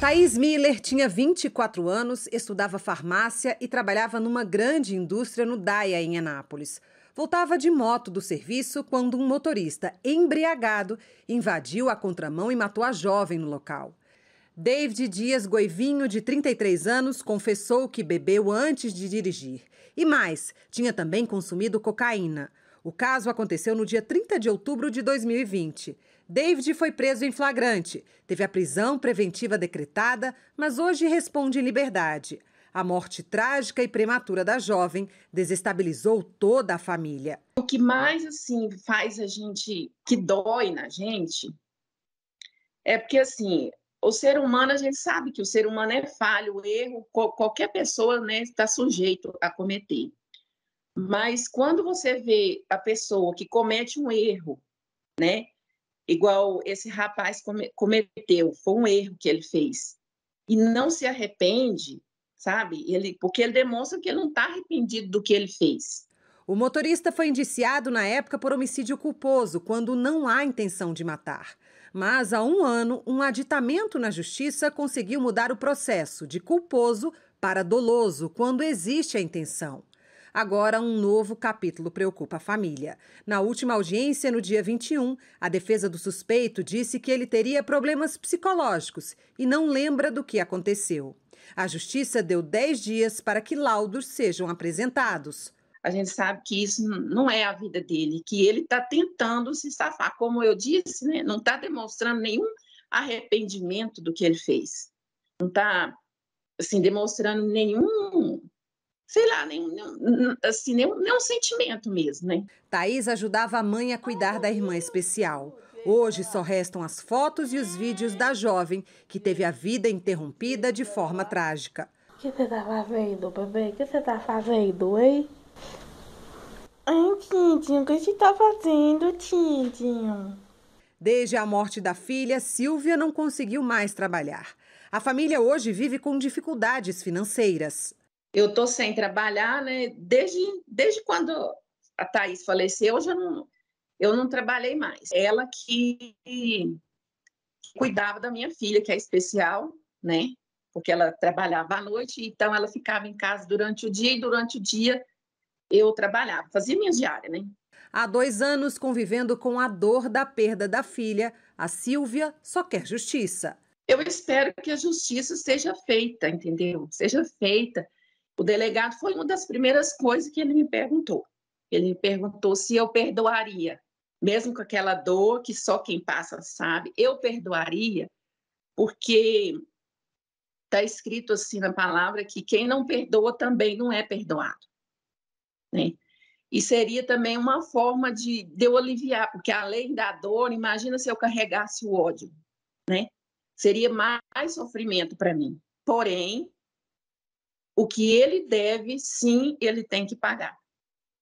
Thaís Miller tinha 24 anos, estudava farmácia e trabalhava numa grande indústria no Daia, em Anápolis. Voltava de moto do serviço quando um motorista embriagado invadiu a contramão e matou a jovem no local. David Dias Goivinho, de 33 anos, confessou que bebeu antes de dirigir. E mais, tinha também consumido cocaína. O caso aconteceu no dia 30 de outubro de 2020. David foi preso em flagrante, teve a prisão preventiva decretada, mas hoje responde em liberdade. A morte trágica e prematura da jovem desestabilizou toda a família. O que mais assim faz a gente que dói na gente é porque assim, o ser humano a gente sabe que o ser humano é falho, o erro, qualquer pessoa, né, está sujeito a cometer. Mas quando você vê a pessoa que comete um erro, né? Igual esse rapaz cometeu, foi um erro que ele fez e não se arrepende, sabe? Ele, porque ele demonstra que ele não está arrependido do que ele fez. O motorista foi indiciado na época por homicídio culposo, quando não há intenção de matar. Mas há um ano, um aditamento na justiça conseguiu mudar o processo de culposo para doloso, quando existe a intenção. Agora, um novo capítulo preocupa a família. Na última audiência, no dia 21, a defesa do suspeito disse que ele teria problemas psicológicos e não lembra do que aconteceu. A justiça deu 10 dias para que laudos sejam apresentados a gente sabe que isso não é a vida dele, que ele está tentando se safar. Como eu disse, né? não está demonstrando nenhum arrependimento do que ele fez. Não está assim, demonstrando nenhum sei lá, nem nenhum, assim, nem um sentimento mesmo, né? Thaís ajudava a mãe a cuidar da irmã especial. Hoje só restam as fotos e os vídeos da jovem, que teve a vida interrompida de forma trágica. O que você tá fazendo, bebê? O que você tá fazendo, hein? Ai, Tindinho, o que você tá fazendo, Tindinho? Desde a morte da filha, Silvia não conseguiu mais trabalhar. A família hoje vive com dificuldades financeiras eu estou sem trabalhar, né? Desde, desde quando a Thaís faleceu, eu já não, eu não trabalhei mais. Ela que cuidava da minha filha, que é especial, né? Porque ela trabalhava à noite, então ela ficava em casa durante o dia e durante o dia eu trabalhava, fazia minha diária, né? Há dois anos convivendo com a dor da perda da filha, a Silvia só quer justiça. Eu espero que a justiça seja feita, entendeu? Seja feita o delegado foi uma das primeiras coisas que ele me perguntou. Ele me perguntou se eu perdoaria, mesmo com aquela dor que só quem passa sabe, eu perdoaria, porque está escrito assim na palavra que quem não perdoa também não é perdoado. Né? E seria também uma forma de, de eu aliviar, porque além da dor, imagina se eu carregasse o ódio, né? Seria mais sofrimento para mim. Porém, o que ele deve, sim, ele tem que pagar.